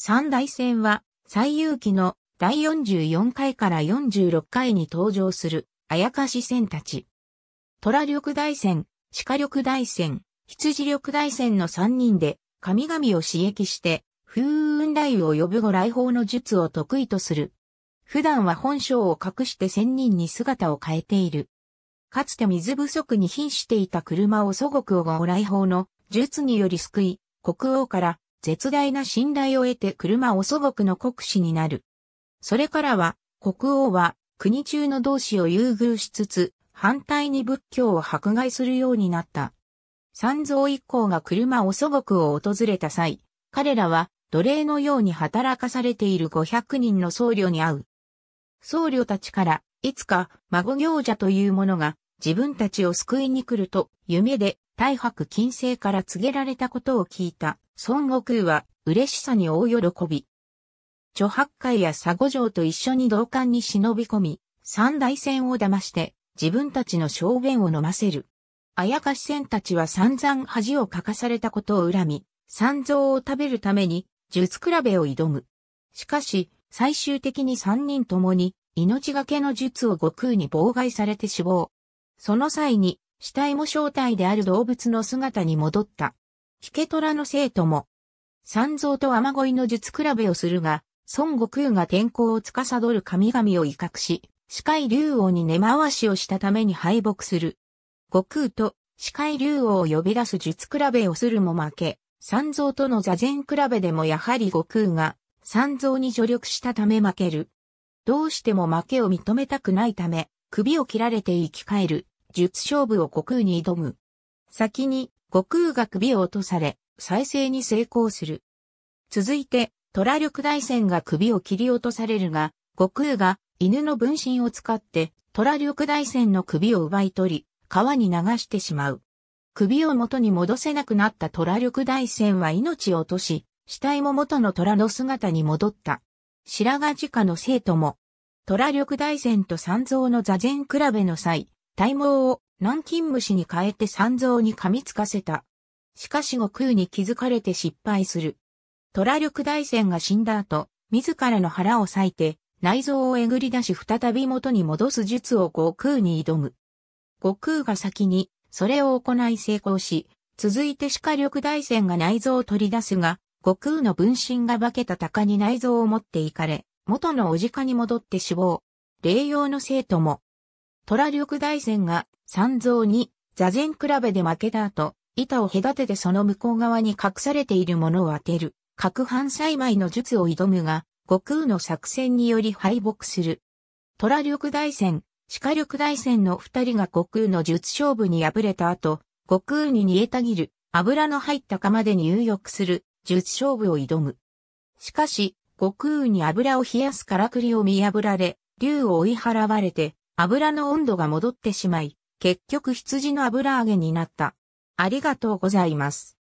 三大戦は、最有機の第44回から46回に登場する、あやかし戦たち。虎力大戦、鹿力大戦、羊力大戦の三人で、神々を刺激して、風雲雷雨を呼ぶご来訪の術を得意とする。普段は本性を隠して仙人に姿を変えている。かつて水不足に瀕していた車を祖国をご来訪の術により救い、国王から絶大な信頼を得て車を祖国の国士になる。それからは、国王は国中の同志を優遇しつつ、反対に仏教を迫害するようになった。三蔵一行が車を祖国を訪れた際、彼らは奴隷のように働かされている500人の僧侶に会う。僧侶たちから、いつか孫行者というものが自分たちを救いに来ると夢で大白金星から告げられたことを聞いた孫悟空は嬉しさに大喜び。諸八海や佐五城と一緒に同館に忍び込み、三大戦を騙して自分たちの小便を飲ませる。あやかし戦たちは散々恥をかかされたことを恨み、三蔵を食べるために術比べを挑む。しかし、最終的に三人ともに命がけの術を悟空に妨害されて死亡。その際に死体も正体である動物の姿に戻った。ヒケトラの生徒も、三蔵と雨乞いの術比べをするが、孫悟空が天候を司る神々を威嚇し、司会竜王に根回しをしたために敗北する。悟空と司会竜王を呼び出す術比べをするも負け、三蔵との座禅比べでもやはり悟空が三蔵に助力したため負ける。どうしても負けを認めたくないため、首を切られて生き返る術勝負を悟空に挑む。先に悟空が首を落とされ、再生に成功する。続いて、虎力大戦が首を切り落とされるが、悟空が犬の分身を使って虎力大戦の首を奪い取り、川に流してしまう。首を元に戻せなくなった虎力大戦は命を落とし、死体も元の虎の姿に戻った。白髪鹿の生徒も、虎力大戦と三蔵の座禅比べの際、体毛を南京虫に変えて三蔵に噛みつかせた。しかし悟空に気づかれて失敗する。虎力大戦が死んだ後、自らの腹を裂いて、内臓をえぐり出し再び元に戻す術を悟空に挑む。悟空が先に、それを行い成功し、続いて鹿力大戦が内臓を取り出すが、悟空の分身が化けた鷹に内臓を持っていかれ、元のお鹿に戻って死亡。霊用の生徒も、虎緑大戦が三蔵に座禅比べで負けた後、板を隔ててその向こう側に隠されているものを当てる、各藩栽培の術を挑むが、悟空の作戦により敗北する。虎緑大戦、鹿緑大戦の二人が悟空の術勝負に敗れた後、悟空に煮えたぎる、油の入った釜で入浴する、術勝負を挑む。しかし、悟空に油を冷やすからくりを見破られ、竜を追い払われて、油の温度が戻ってしまい、結局羊の油揚げになった。ありがとうございます。